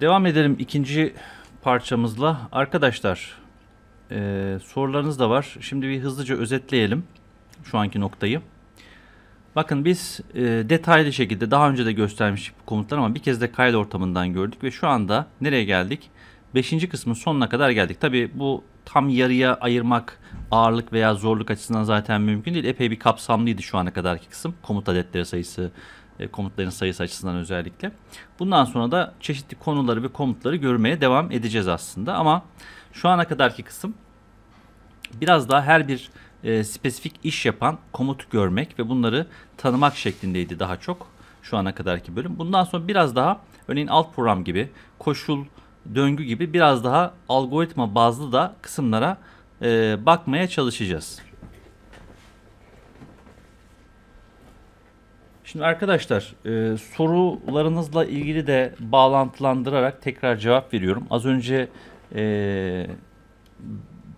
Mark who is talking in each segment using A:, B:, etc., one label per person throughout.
A: Devam edelim ikinci parçamızla. Arkadaşlar e, sorularınız da var. Şimdi bir hızlıca özetleyelim şu anki noktayı. Bakın biz e, detaylı şekilde daha önce de göstermiştik bu komutları ama bir kez de kayıt ortamından gördük ve şu anda nereye geldik? Beşinci kısmın sonuna kadar geldik. Tabi bu tam yarıya ayırmak ağırlık veya zorluk açısından zaten mümkün değil. Epey bir kapsamlıydı şu ana kadarki kısım. Komut adetleri sayısı, e, komutların sayısı açısından özellikle. Bundan sonra da çeşitli konuları ve komutları görmeye devam edeceğiz aslında ama şu ana kadarki kısım biraz daha her bir e, spesifik iş yapan komut görmek ve bunları tanımak şeklindeydi daha çok şu ana kadarki bölüm. Bundan sonra biraz daha örneğin alt program gibi koşul döngü gibi biraz daha algoritma bazlı da kısımlara e, bakmaya çalışacağız. Şimdi arkadaşlar e, sorularınızla ilgili de bağlantılandırarak tekrar cevap veriyorum. Az önce e,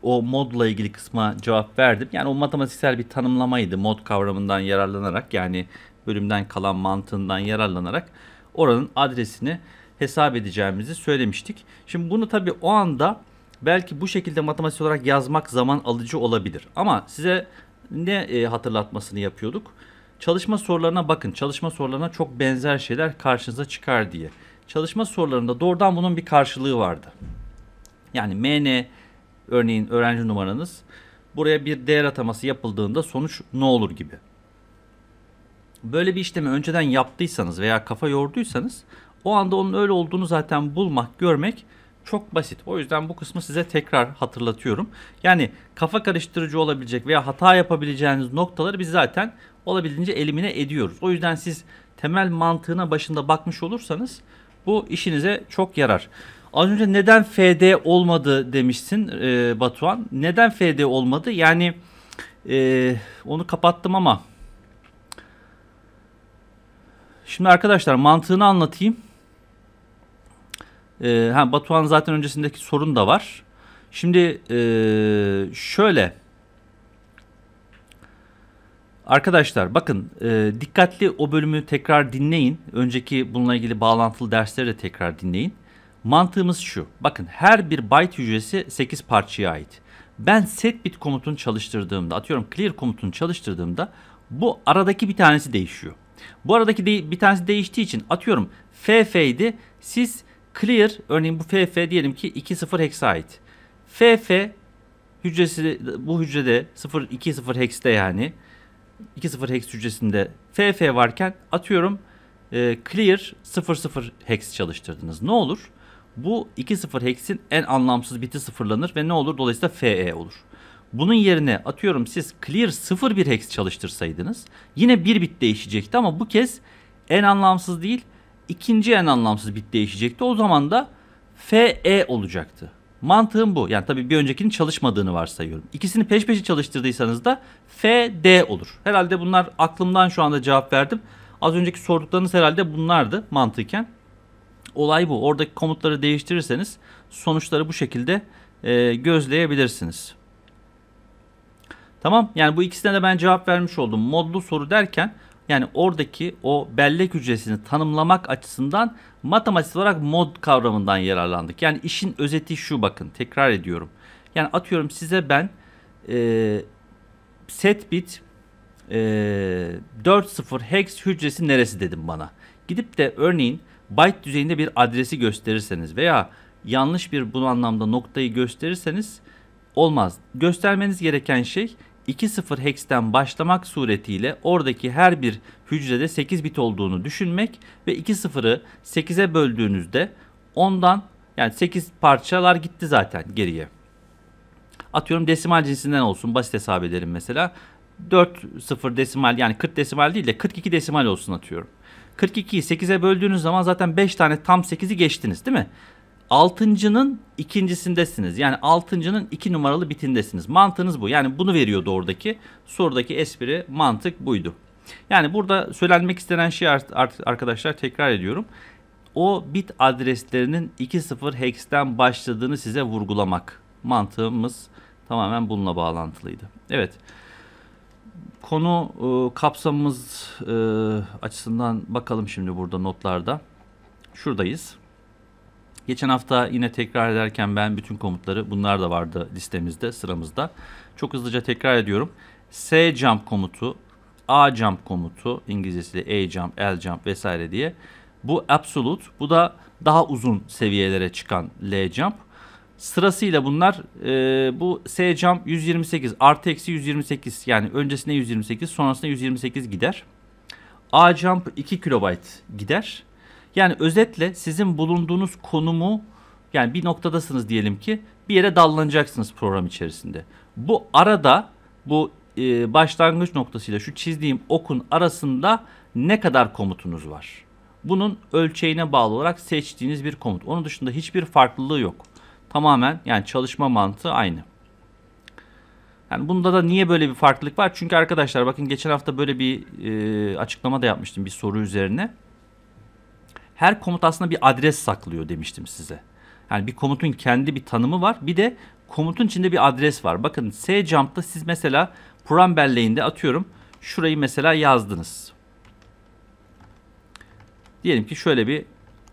A: o modla ilgili kısma cevap verdim. Yani o matematiksel bir tanımlamaydı mod kavramından yararlanarak yani bölümden kalan mantığından yararlanarak oranın adresini hesap edeceğimizi söylemiştik. Şimdi bunu tabii o anda belki bu şekilde matematik olarak yazmak zaman alıcı olabilir. Ama size ne e, hatırlatmasını yapıyorduk? Çalışma sorularına bakın. Çalışma sorularına çok benzer şeyler karşınıza çıkar diye. Çalışma sorularında doğrudan bunun bir karşılığı vardı. Yani MN örneğin öğrenci numaranız buraya bir değer ataması yapıldığında sonuç ne olur gibi. Böyle bir işlemi önceden yaptıysanız veya kafa yorduysanız o anda onun öyle olduğunu zaten bulmak, görmek çok basit. O yüzden bu kısmı size tekrar hatırlatıyorum. Yani kafa karıştırıcı olabilecek veya hata yapabileceğiniz noktaları biz zaten olabildiğince elimine ediyoruz. O yüzden siz temel mantığına başında bakmış olursanız bu işinize çok yarar. Az önce neden FD olmadı demişsin e, Batuhan. Neden FD olmadı? Yani e, onu kapattım ama şimdi arkadaşlar mantığını anlatayım. E, ha, Batuhan zaten öncesindeki sorun da var. Şimdi e, şöyle Arkadaşlar bakın e, dikkatli o bölümü tekrar dinleyin. Önceki bununla ilgili bağlantılı dersleri de tekrar dinleyin. Mantığımız şu. Bakın her bir byte hücresi 8 parçaya ait. Ben setbit komutunu çalıştırdığımda atıyorum clear komutunu çalıştırdığımda bu aradaki bir tanesi değişiyor. Bu aradaki de, bir tanesi değiştiği için atıyorum FF idi. Siz clear örneğin bu FF diyelim ki 20 hex'e ait. FF hücresi bu hücrede 020 hex'te yani 2.0 hex hücresinde FF varken atıyorum e, clear 0.0 hex çalıştırdınız. Ne olur? Bu 2.0 hex'in en anlamsız biti sıfırlanır ve ne olur? Dolayısıyla FE olur. Bunun yerine atıyorum siz clear 0.1 hex çalıştırsaydınız yine bir bit değişecekti ama bu kez en anlamsız değil ikinci en anlamsız bit değişecekti. O zaman da FE olacaktı. Mantığım bu. Yani tabii bir öncekinin çalışmadığını varsayıyorum. İkisini peş peşe çalıştırdıysanız da F, D olur. Herhalde bunlar aklımdan şu anda cevap verdim. Az önceki sorduklarınız herhalde bunlardı mantıken. Olay bu. Oradaki komutları değiştirirseniz sonuçları bu şekilde e, gözleyebilirsiniz. Tamam yani bu ikisine de ben cevap vermiş oldum. Modlu soru derken yani oradaki o bellek hücresini tanımlamak açısından matematik olarak mod kavramından yararlandık. Yani işin özeti şu bakın tekrar ediyorum. Yani atıyorum size ben e, set bit e, 40 hex hücresi neresi dedim bana. Gidip de örneğin byte düzeyinde bir adresi gösterirseniz veya yanlış bir bu anlamda noktayı gösterirseniz olmaz. Göstermeniz gereken şey 2.0 hex'ten başlamak suretiyle oradaki her bir hücrede 8 bit olduğunu düşünmek ve 2.0'ı 8'e böldüğünüzde ondan yani 8 parçalar gitti zaten geriye. Atıyorum desimal cinsinden olsun basit hesap edelim mesela. 4 0 desimal yani 40 desimal değil de 42 desimal olsun atıyorum. 42'yi 8'e böldüğünüz zaman zaten 5 tane tam 8'i geçtiniz değil mi? altıncının ikincisindesiniz. Yani altıncının iki numaralı bitindesiniz. Mantığınız bu. Yani bunu veriyordu oradaki. Sorudaki espri mantık buydu. Yani burada söylenmek istenen şey arkadaşlar tekrar ediyorum. O bit adreslerinin 20 hex'ten başladığını size vurgulamak. Mantığımız tamamen bununla bağlantılıydı. Evet. Konu e, kapsamımız e, açısından bakalım şimdi burada notlarda. Şuradayız. Geçen hafta yine tekrar ederken ben bütün komutları bunlar da vardı listemizde sıramızda. Çok hızlıca tekrar ediyorum. S jump komutu, A jump komutu, İngilizcesiyle A jump, L jump vesaire diye. Bu absolute, bu da daha uzun seviyelere çıkan L jump. Sırasıyla bunlar e, bu S jump 128 artı eksi 128 yani öncesine 128 sonrasına 128 gider. A jump 2 kilobayt gider. Yani özetle sizin bulunduğunuz konumu yani bir noktadasınız diyelim ki bir yere dallanacaksınız program içerisinde. Bu arada bu e, başlangıç noktasıyla şu çizdiğim okun arasında ne kadar komutunuz var? Bunun ölçeğine bağlı olarak seçtiğiniz bir komut. Onun dışında hiçbir farklılığı yok. Tamamen yani çalışma mantığı aynı. Yani bunda da niye böyle bir farklılık var? Çünkü arkadaşlar bakın geçen hafta böyle bir e, açıklama da yapmıştım bir soru üzerine her komut aslında bir adres saklıyor demiştim size. Yani bir komutun kendi bir tanımı var. Bir de komutun içinde bir adres var. Bakın C jump'ta siz mesela program belleğinde atıyorum şurayı mesela yazdınız. Diyelim ki şöyle bir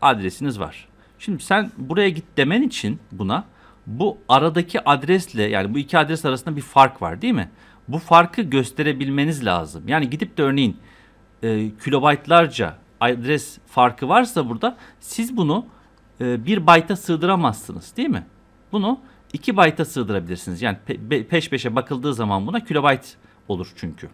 A: adresiniz var. Şimdi sen buraya git demen için buna bu aradaki adresle yani bu iki adres arasında bir fark var değil mi? Bu farkı gösterebilmeniz lazım. Yani gidip de örneğin e, kilobaytlarca adres farkı varsa burada siz bunu e, 1 byte'a sığdıramazsınız değil mi? Bunu 2 byte'a sığdırabilirsiniz. Yani pe peş peşe bakıldığı zaman buna kilobyte olur çünkü.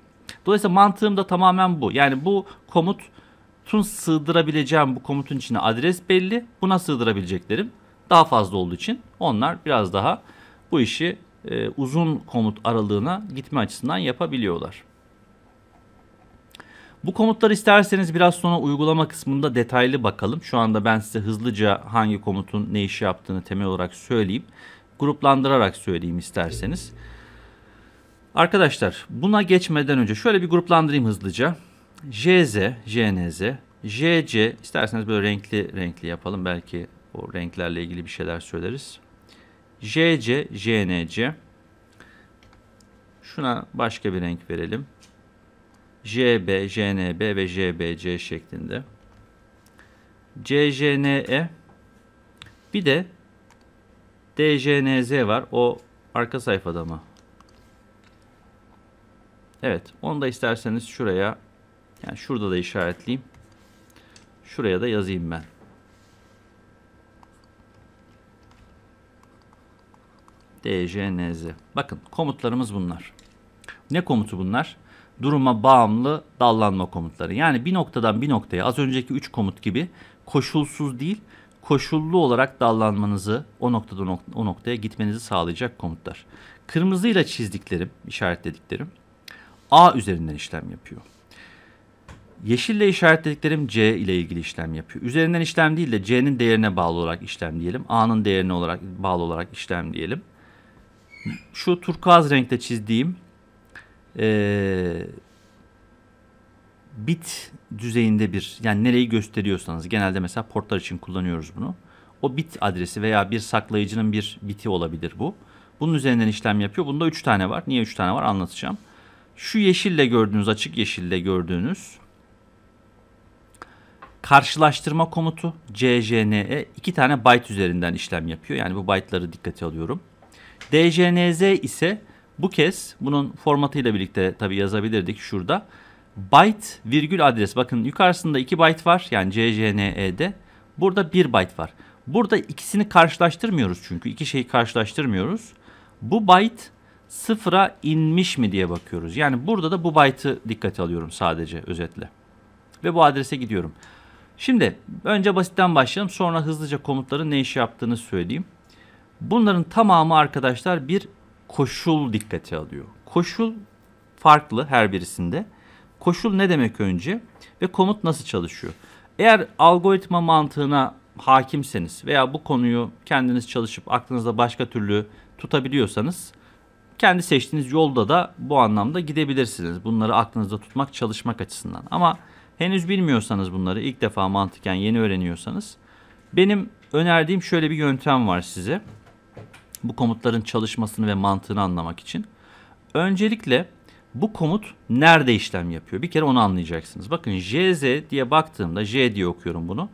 A: Dolayısıyla mantığım da tamamen bu. Yani bu komutun sığdırabileceğim bu komutun içine adres belli. Buna sığdırabileceklerim daha fazla olduğu için onlar biraz daha bu işi e, uzun komut aralığına gitme açısından yapabiliyorlar. Bu komutları isterseniz biraz sonra uygulama kısmında detaylı bakalım. Şu anda ben size hızlıca hangi komutun ne işi yaptığını temel olarak söyleyeyim. Gruplandırarak söyleyeyim isterseniz. Arkadaşlar buna geçmeden önce şöyle bir gruplandırayım hızlıca. JZ, JNZ, JC isterseniz böyle renkli renkli yapalım. Belki o renklerle ilgili bir şeyler söyleriz. JC, JNC. Şuna başka bir renk verelim. JB, JNB ve JBC şeklinde. CJNE bir de DJNZ var. O arka sayfada mı? Evet. Onu da isterseniz şuraya yani şurada da işaretleyeyim. Şuraya da yazayım ben. DJNZ. Bakın komutlarımız bunlar. Ne komutu bunlar? duruma bağımlı dallanma komutları. Yani bir noktadan bir noktaya az önceki 3 komut gibi koşulsuz değil koşullu olarak dallanmanızı o noktada o noktaya gitmenizi sağlayacak komutlar. Kırmızıyla çizdiklerim, işaretlediklerim A üzerinden işlem yapıyor. Yeşille işaretlediklerim C ile ilgili işlem yapıyor. Üzerinden işlem değil de C'nin değerine bağlı olarak işlem diyelim. A'nın değerine olarak bağlı olarak işlem diyelim. Şu turkuaz renkte çizdiğim e, bit düzeyinde bir yani nereyi gösteriyorsanız genelde mesela portlar için kullanıyoruz bunu. O bit adresi veya bir saklayıcının bir biti olabilir bu. Bunun üzerinden işlem yapıyor. Bunda 3 tane var. Niye 3 tane var anlatacağım. Şu yeşille gördüğünüz açık yeşille gördüğünüz karşılaştırma komutu CJNE 2 tane byte üzerinden işlem yapıyor. Yani bu byte'ları dikkate alıyorum. DJNZ ise bu kez bunun formatıyla birlikte tabii yazabilirdik şurada. Byte virgül adres. Bakın yukarısında 2 byte var yani CCNE'de. Burada 1 byte var. Burada ikisini karşılaştırmıyoruz çünkü. iki şeyi karşılaştırmıyoruz. Bu byte sıfıra inmiş mi diye bakıyoruz. Yani burada da bu byte'ı dikkate alıyorum sadece özetle. Ve bu adrese gidiyorum. Şimdi önce basitten başlayalım. Sonra hızlıca komutların ne iş yaptığını söyleyeyim. Bunların tamamı arkadaşlar bir koşul dikkate alıyor. Koşul farklı her birisinde. Koşul ne demek önce ve komut nasıl çalışıyor? Eğer algoritma mantığına hakimseniz veya bu konuyu kendiniz çalışıp aklınızda başka türlü tutabiliyorsanız kendi seçtiğiniz yolda da bu anlamda gidebilirsiniz. Bunları aklınızda tutmak, çalışmak açısından. Ama henüz bilmiyorsanız bunları ilk defa mantıken yeni öğreniyorsanız benim önerdiğim şöyle bir yöntem var size bu komutların çalışmasını ve mantığını anlamak için. Öncelikle bu komut nerede işlem yapıyor? Bir kere onu anlayacaksınız. Bakın JZ diye baktığımda J diye okuyorum bunu.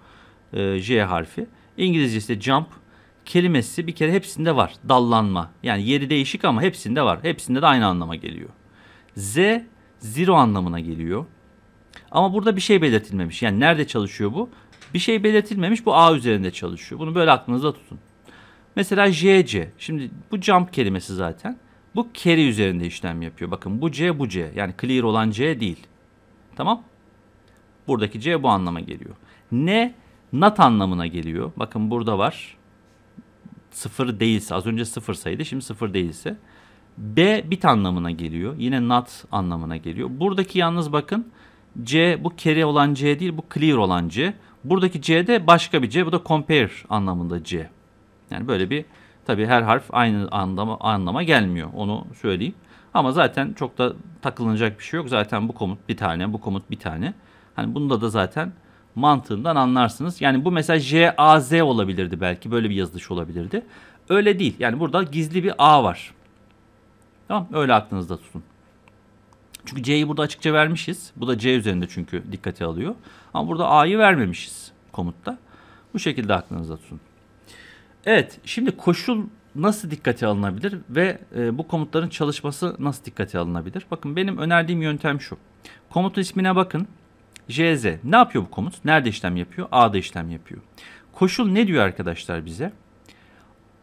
A: E, J harfi. İngilizcesi jump kelimesi bir kere hepsinde var. Dallanma. Yani yeri değişik ama hepsinde var. Hepsinde de aynı anlama geliyor. Z zero anlamına geliyor. Ama burada bir şey belirtilmemiş. Yani nerede çalışıyor bu? Bir şey belirtilmemiş. Bu A üzerinde çalışıyor. Bunu böyle aklınızda tutun. Mesela JC. Şimdi bu jump kelimesi zaten. Bu carry üzerinde işlem yapıyor. Bakın bu C bu C. Yani clear olan C değil. Tamam. Buradaki C bu anlama geliyor. Ne? Not anlamına geliyor. Bakın burada var. Sıfır değilse. Az önce sıfır sayıydı. Şimdi sıfır değilse. B bit anlamına geliyor. Yine not anlamına geliyor. Buradaki yalnız bakın. C bu carry olan C değil. Bu clear olan C. Buradaki C de başka bir C. Bu da compare anlamında C. Yani böyle bir tabii her harf aynı anlama, anlama gelmiyor onu söyleyeyim. Ama zaten çok da takılınacak bir şey yok. Zaten bu komut bir tane, bu komut bir tane. Hani bunda da zaten mantığından anlarsınız. Yani bu mesela J, A, Z olabilirdi belki. Böyle bir yazılış olabilirdi. Öyle değil. Yani burada gizli bir A var. Tamam Öyle aklınızda tutun. Çünkü C'yi burada açıkça vermişiz. Bu da C üzerinde çünkü dikkate alıyor. Ama burada A'yı vermemişiz komutta. Bu şekilde aklınızda tutun. Evet, şimdi koşul nasıl dikkate alınabilir ve e, bu komutların çalışması nasıl dikkate alınabilir? Bakın benim önerdiğim yöntem şu. Komutun ismine bakın. JZ. Ne yapıyor bu komut? Nerede işlem yapıyor? A'da işlem yapıyor. Koşul ne diyor arkadaşlar bize?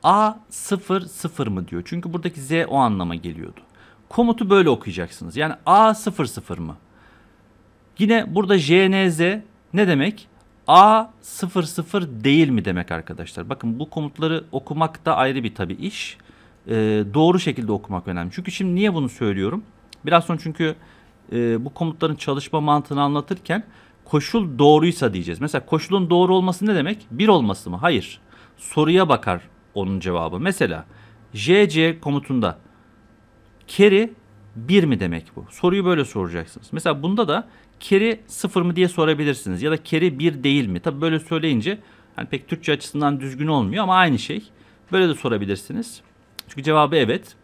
A: A 0 0 mı diyor. Çünkü buradaki Z o anlama geliyordu. Komutu böyle okuyacaksınız. Yani A 0 0 mı? Yine burada JNZ ne demek? A 00 değil mi demek arkadaşlar. Bakın bu komutları okumak da ayrı bir tabi iş. E, doğru şekilde okumak önemli. Çünkü şimdi niye bunu söylüyorum? Biraz sonra çünkü e, bu komutların çalışma mantığını anlatırken koşul doğruysa diyeceğiz. Mesela koşulun doğru olması ne demek? Bir olması mı? Hayır. Soruya bakar onun cevabı. Mesela JC komutunda carry 1 mi demek bu? Soruyu böyle soracaksınız. Mesela bunda da carry 0 mı diye sorabilirsiniz ya da carry 1 değil mi? Tabii böyle söyleyince hani pek Türkçe açısından düzgün olmuyor ama aynı şey. Böyle de sorabilirsiniz. Çünkü cevabı evet.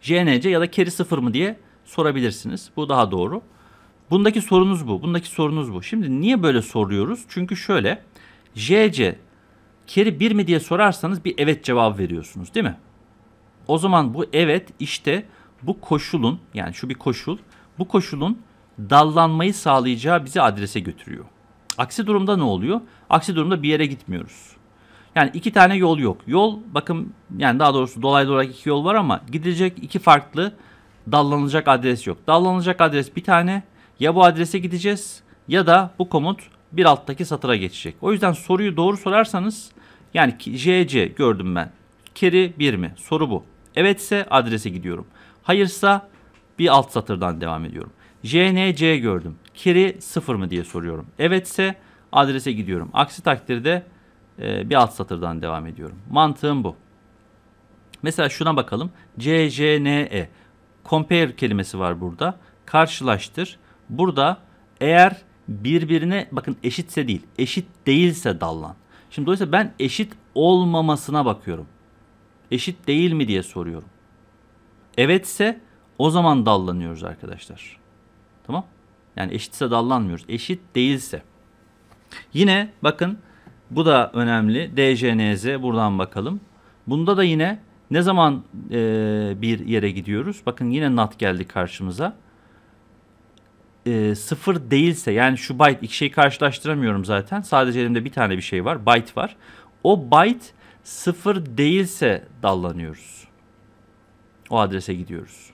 A: JNC ya da carry 0 mı diye sorabilirsiniz. Bu daha doğru. Bundaki sorunuz bu. Bundaki sorunuz bu. Şimdi niye böyle soruyoruz? Çünkü şöyle JC carry 1 mi diye sorarsanız bir evet cevabı veriyorsunuz değil mi? O zaman bu evet işte bu koşulun yani şu bir koşul bu koşulun dallanmayı sağlayacağı bizi adrese götürüyor. Aksi durumda ne oluyor? Aksi durumda bir yere gitmiyoruz. Yani iki tane yol yok. Yol bakın yani daha doğrusu dolaylı olarak iki yol var ama gidecek iki farklı dallanacak adres yok. Dallanacak adres bir tane. Ya bu adrese gideceğiz ya da bu komut bir alttaki satıra geçecek. O yüzden soruyu doğru sorarsanız yani JC gördüm ben. Keri 1 mi? Soru bu. Evetse adrese gidiyorum. Hayırsa bir alt satırdan devam ediyorum. JNC gördüm. Kiri sıfır mı diye soruyorum. Evetse adrese gidiyorum. Aksi takdirde e, bir alt satırdan devam ediyorum. Mantığım bu. Mesela şuna bakalım. CJNE. Compare kelimesi var burada. Karşılaştır. Burada eğer birbirine bakın eşitse değil, eşit değilse dallan. Şimdi dolayısıyla ben eşit olmamasına bakıyorum. Eşit değil mi diye soruyorum evetse o zaman dallanıyoruz arkadaşlar. Tamam? Yani eşitse dallanmıyoruz. Eşit değilse. Yine bakın bu da önemli. DJNZ buradan bakalım. Bunda da yine ne zaman e, bir yere gidiyoruz? Bakın yine not geldi karşımıza. E, sıfır değilse yani şu byte iki şeyi karşılaştıramıyorum zaten. Sadece elimde bir tane bir şey var. Byte var. O byte sıfır değilse dallanıyoruz. O adrese gidiyoruz.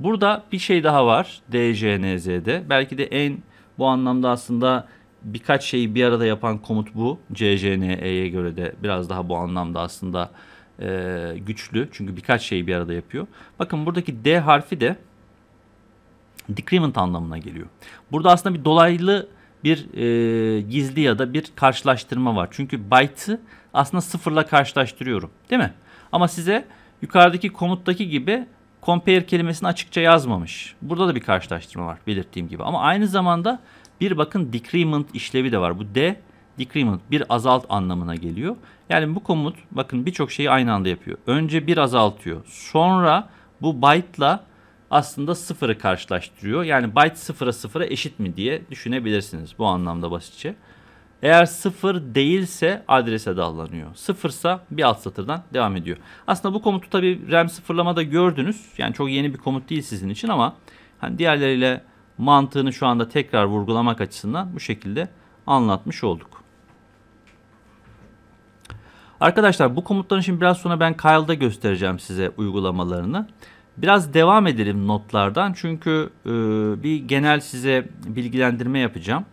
A: Burada bir şey daha var DJNZ'de. Belki de en bu anlamda aslında birkaç şeyi bir arada yapan komut bu. CJNE'ye göre de biraz daha bu anlamda aslında e, güçlü. Çünkü birkaç şeyi bir arada yapıyor. Bakın buradaki D harfi de decrement anlamına geliyor. Burada aslında bir dolaylı bir e, gizli ya da bir karşılaştırma var. Çünkü byte'ı aslında sıfırla karşılaştırıyorum. Değil mi? Ama size yukarıdaki komuttaki gibi compare kelimesini açıkça yazmamış. Burada da bir karşılaştırma var belirttiğim gibi. Ama aynı zamanda bir bakın decrement işlevi de var. Bu D decrement bir azalt anlamına geliyor. Yani bu komut bakın birçok şeyi aynı anda yapıyor. Önce bir azaltıyor. Sonra bu byte'la aslında sıfırı karşılaştırıyor. Yani byte sıfıra sıfıra eşit mi diye düşünebilirsiniz bu anlamda basitçe. Eğer sıfır değilse adrese dallanıyor. Sıfırsa bir alt satırdan devam ediyor. Aslında bu komutu tabi RAM sıfırlamada gördünüz. Yani çok yeni bir komut değil sizin için ama hani diğerleriyle mantığını şu anda tekrar vurgulamak açısından bu şekilde anlatmış olduk. Arkadaşlar bu komutların şimdi biraz sonra ben Kyle'da göstereceğim size uygulamalarını. Biraz devam edelim notlardan çünkü e, bir genel size bilgilendirme yapacağım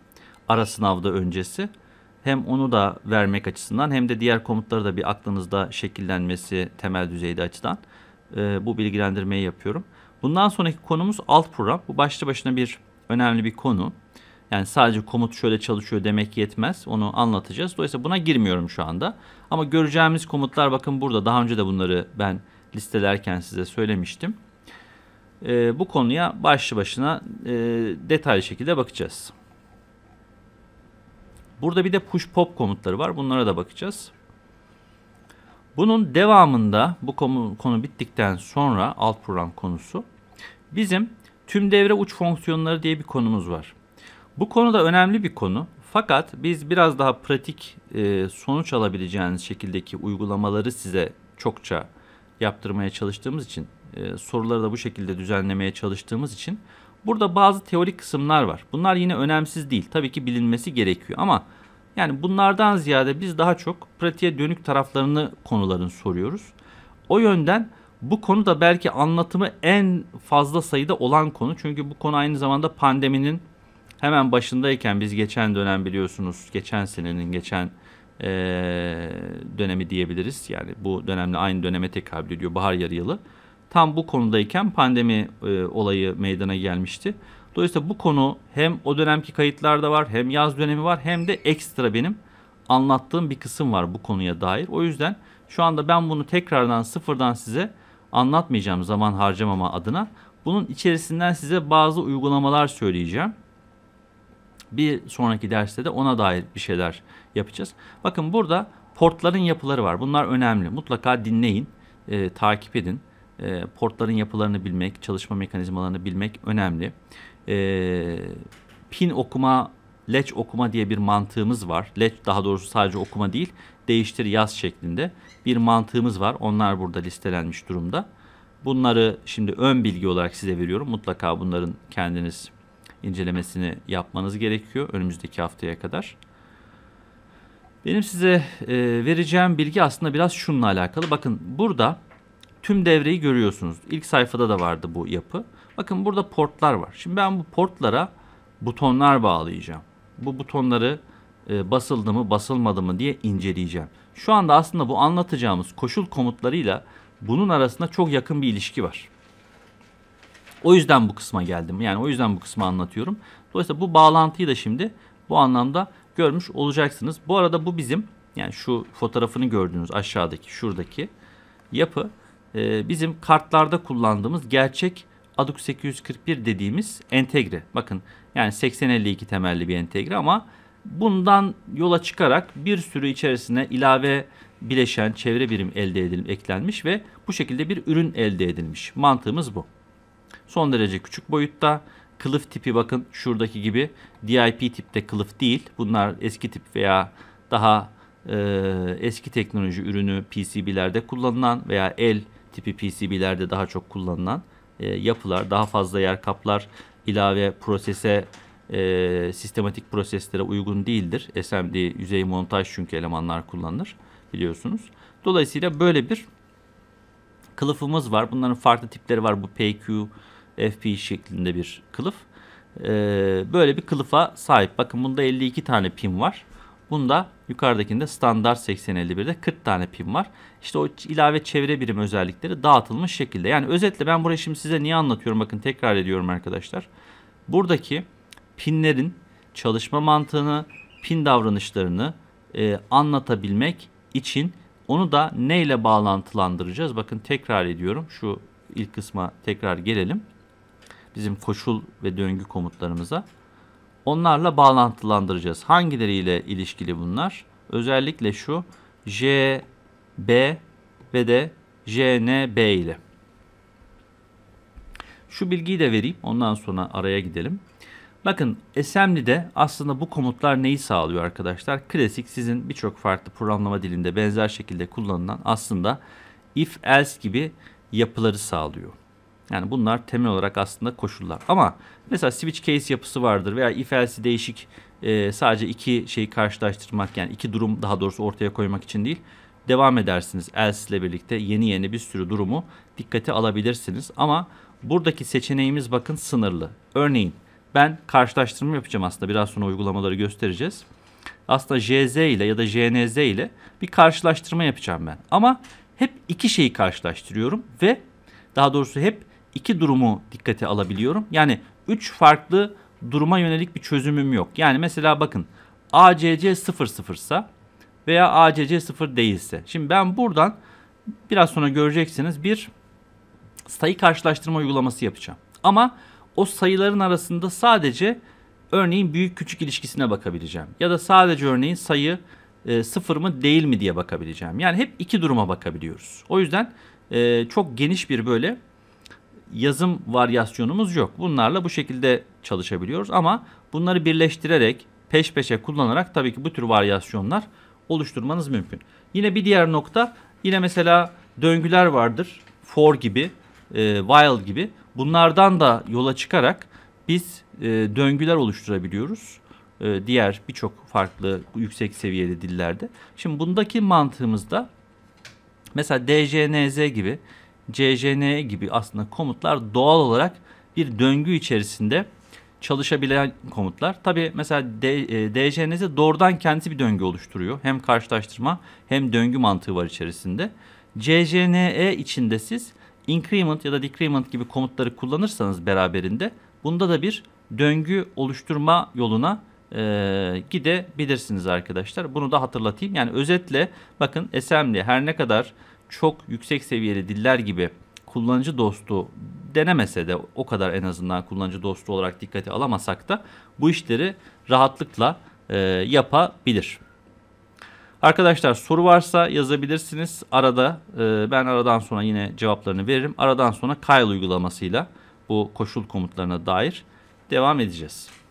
A: ara sınavda öncesi. Hem onu da vermek açısından hem de diğer komutları da bir aklınızda şekillenmesi temel düzeyde açıdan e, bu bilgilendirmeyi yapıyorum. Bundan sonraki konumuz alt program. Bu başlı başına bir önemli bir konu. Yani sadece komut şöyle çalışıyor demek yetmez. Onu anlatacağız. Dolayısıyla buna girmiyorum şu anda. Ama göreceğimiz komutlar bakın burada. Daha önce de bunları ben listelerken size söylemiştim. Ee, bu konuya başlı başına e, detaylı şekilde bakacağız. Burada bir de push pop komutları var. Bunlara da bakacağız. Bunun devamında bu konu, konu bittikten sonra alt program konusu bizim tüm devre uç fonksiyonları diye bir konumuz var. Bu konu da önemli bir konu. Fakat biz biraz daha pratik e, sonuç alabileceğiniz şekildeki uygulamaları size çokça yaptırmaya çalıştığımız için e, soruları da bu şekilde düzenlemeye çalıştığımız için Burada bazı teorik kısımlar var. Bunlar yine önemsiz değil. Tabii ki bilinmesi gerekiyor ama yani bunlardan ziyade biz daha çok pratiğe dönük taraflarını konuların soruyoruz. O yönden bu konu da belki anlatımı en fazla sayıda olan konu. Çünkü bu konu aynı zamanda pandeminin hemen başındayken biz geçen dönem biliyorsunuz geçen senenin geçen e, dönemi diyebiliriz. Yani bu dönemle aynı döneme tekabül ediyor bahar yarı yılı tam bu konudayken pandemi e, olayı meydana gelmişti. Dolayısıyla bu konu hem o dönemki kayıtlarda var hem yaz dönemi var hem de ekstra benim anlattığım bir kısım var bu konuya dair. O yüzden şu anda ben bunu tekrardan sıfırdan size anlatmayacağım zaman harcamama adına. Bunun içerisinden size bazı uygulamalar söyleyeceğim. Bir sonraki derste de ona dair bir şeyler yapacağız. Bakın burada portların yapıları var. Bunlar önemli. Mutlaka dinleyin, e, takip edin e, portların yapılarını bilmek, çalışma mekanizmalarını bilmek önemli. E, pin okuma, leç okuma diye bir mantığımız var. Leç daha doğrusu sadece okuma değil, değiştir yaz şeklinde bir mantığımız var. Onlar burada listelenmiş durumda. Bunları şimdi ön bilgi olarak size veriyorum. Mutlaka bunların kendiniz incelemesini yapmanız gerekiyor önümüzdeki haftaya kadar. Benim size e, vereceğim bilgi aslında biraz şununla alakalı. Bakın burada tüm devreyi görüyorsunuz. İlk sayfada da vardı bu yapı. Bakın burada portlar var. Şimdi ben bu portlara butonlar bağlayacağım. Bu butonları e, basıldı mı basılmadı mı diye inceleyeceğim. Şu anda aslında bu anlatacağımız koşul komutlarıyla bunun arasında çok yakın bir ilişki var. O yüzden bu kısma geldim. Yani o yüzden bu kısmı anlatıyorum. Dolayısıyla bu bağlantıyı da şimdi bu anlamda görmüş olacaksınız. Bu arada bu bizim yani şu fotoğrafını gördüğünüz aşağıdaki şuradaki yapı ee, bizim kartlarda kullandığımız gerçek ADUK 841 dediğimiz entegre. Bakın yani 8052 temelli bir entegre ama bundan yola çıkarak bir sürü içerisine ilave bileşen çevre birim elde edilmiş, eklenmiş ve bu şekilde bir ürün elde edilmiş. Mantığımız bu. Son derece küçük boyutta kılıf tipi bakın şuradaki gibi DIP tipte kılıf değil. Bunlar eski tip veya daha e, eski teknoloji ürünü PCB'lerde kullanılan veya el tipi PCB'lerde daha çok kullanılan e, yapılar daha fazla yer kaplar ilave prosese e, sistematik proseslere uygun değildir. SMD yüzey montaj çünkü elemanlar kullanılır biliyorsunuz. Dolayısıyla böyle bir kılıfımız var. Bunların farklı tipleri var. Bu PQ, FP şeklinde bir kılıf. E, böyle bir kılıfa sahip. Bakın bunda 52 tane pin var. Bunda yukarıdakinde standart 8051'de 40 tane pin var. İşte o ilave çevre birim özellikleri dağıtılmış şekilde. Yani özetle ben burayı şimdi size niye anlatıyorum bakın tekrar ediyorum arkadaşlar. Buradaki pinlerin çalışma mantığını, pin davranışlarını e, anlatabilmek için onu da neyle bağlantılandıracağız? Bakın tekrar ediyorum. Şu ilk kısma tekrar gelelim. Bizim koşul ve döngü komutlarımıza. Onlarla bağlantılandıracağız. Hangileriyle ilişkili bunlar? Özellikle şu J, B ve de J, N, B ile. Şu bilgiyi de vereyim. Ondan sonra araya gidelim. Bakın Assembly'de aslında bu komutlar neyi sağlıyor arkadaşlar? Klasik sizin birçok farklı programlama dilinde benzer şekilde kullanılan aslında if else gibi yapıları sağlıyor. Yani bunlar temel olarak aslında koşullar. Ama mesela switch case yapısı vardır veya if else değişik e, sadece iki şeyi karşılaştırmak yani iki durum daha doğrusu ortaya koymak için değil. Devam edersiniz else ile birlikte yeni yeni bir sürü durumu dikkate alabilirsiniz. Ama buradaki seçeneğimiz bakın sınırlı. Örneğin ben karşılaştırma yapacağım aslında biraz sonra uygulamaları göstereceğiz. Aslında JZ ile ya da JNZ ile bir karşılaştırma yapacağım ben. Ama hep iki şeyi karşılaştırıyorum ve daha doğrusu hep iki durumu dikkate alabiliyorum. Yani üç farklı duruma yönelik bir çözümüm yok. Yani mesela bakın ACC 00 sıfırsa veya ACC 0 değilse. Şimdi ben buradan biraz sonra göreceksiniz bir sayı karşılaştırma uygulaması yapacağım. Ama o sayıların arasında sadece örneğin büyük küçük ilişkisine bakabileceğim. Ya da sadece örneğin sayı e, sıfır mı değil mi diye bakabileceğim. Yani hep iki duruma bakabiliyoruz. O yüzden e, çok geniş bir böyle yazım varyasyonumuz yok. Bunlarla bu şekilde çalışabiliyoruz ama bunları birleştirerek, peş peşe kullanarak tabii ki bu tür varyasyonlar oluşturmanız mümkün. Yine bir diğer nokta yine mesela döngüler vardır. For gibi, e, while gibi. Bunlardan da yola çıkarak biz e, döngüler oluşturabiliyoruz. E, diğer birçok farklı yüksek seviyeli dillerde. Şimdi bundaki mantığımızda mesela DJNZ gibi CJN gibi aslında komutlar doğal olarak bir döngü içerisinde çalışabilen komutlar. Tabi mesela DJNZ e, doğrudan kendisi bir döngü oluşturuyor. Hem karşılaştırma hem döngü mantığı var içerisinde. CJNE içinde siz increment ya da decrement gibi komutları kullanırsanız beraberinde bunda da bir döngü oluşturma yoluna e, gidebilirsiniz arkadaşlar. Bunu da hatırlatayım. Yani özetle bakın assembly her ne kadar çok yüksek seviyeli diller gibi kullanıcı dostu denemese de o kadar en azından kullanıcı dostu olarak dikkate alamasak da bu işleri rahatlıkla e, yapabilir. Arkadaşlar soru varsa yazabilirsiniz. Arada e, ben aradan sonra yine cevaplarını veririm. Aradan sonra Kyle uygulamasıyla bu koşul komutlarına dair devam edeceğiz.